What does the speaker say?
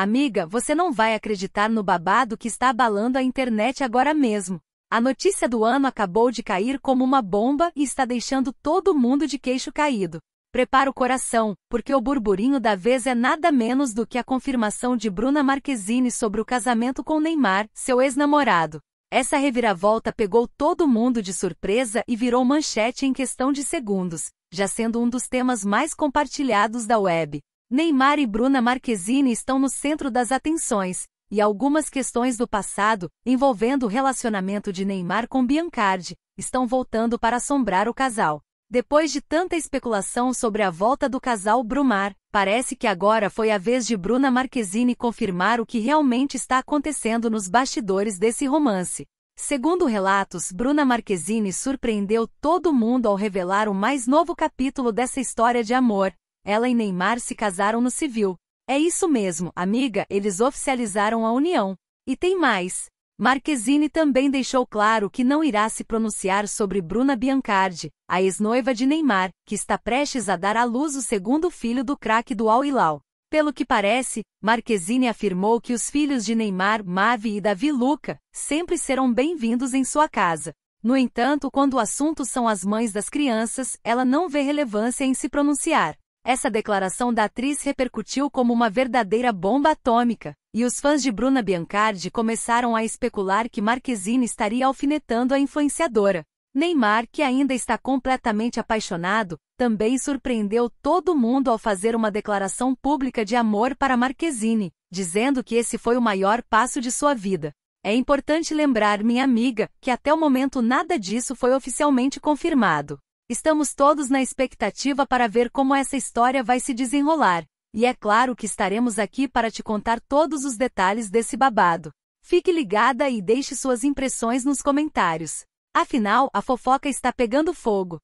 Amiga, você não vai acreditar no babado que está abalando a internet agora mesmo. A notícia do ano acabou de cair como uma bomba e está deixando todo mundo de queixo caído. Prepara o coração, porque o burburinho da vez é nada menos do que a confirmação de Bruna Marquezine sobre o casamento com Neymar, seu ex-namorado. Essa reviravolta pegou todo mundo de surpresa e virou manchete em questão de segundos, já sendo um dos temas mais compartilhados da web. Neymar e Bruna Marquezine estão no centro das atenções, e algumas questões do passado, envolvendo o relacionamento de Neymar com Biancardi, estão voltando para assombrar o casal. Depois de tanta especulação sobre a volta do casal Brumar, parece que agora foi a vez de Bruna Marquezine confirmar o que realmente está acontecendo nos bastidores desse romance. Segundo relatos, Bruna Marquezine surpreendeu todo mundo ao revelar o mais novo capítulo dessa história de amor, ela e Neymar se casaram no civil. É isso mesmo, amiga, eles oficializaram a união. E tem mais. Marquezine também deixou claro que não irá se pronunciar sobre Bruna Biancardi, a ex-noiva de Neymar, que está prestes a dar à luz o segundo filho do craque do Al Hilal. Pelo que parece, Marquezine afirmou que os filhos de Neymar, Mavi e Davi Luca sempre serão bem-vindos em sua casa. No entanto, quando o assunto são as mães das crianças, ela não vê relevância em se pronunciar. Essa declaração da atriz repercutiu como uma verdadeira bomba atômica, e os fãs de Bruna Biancardi começaram a especular que Marquezine estaria alfinetando a influenciadora. Neymar, que ainda está completamente apaixonado, também surpreendeu todo mundo ao fazer uma declaração pública de amor para Marquezine, dizendo que esse foi o maior passo de sua vida. É importante lembrar, minha amiga, que até o momento nada disso foi oficialmente confirmado. Estamos todos na expectativa para ver como essa história vai se desenrolar, e é claro que estaremos aqui para te contar todos os detalhes desse babado. Fique ligada e deixe suas impressões nos comentários. Afinal, a fofoca está pegando fogo.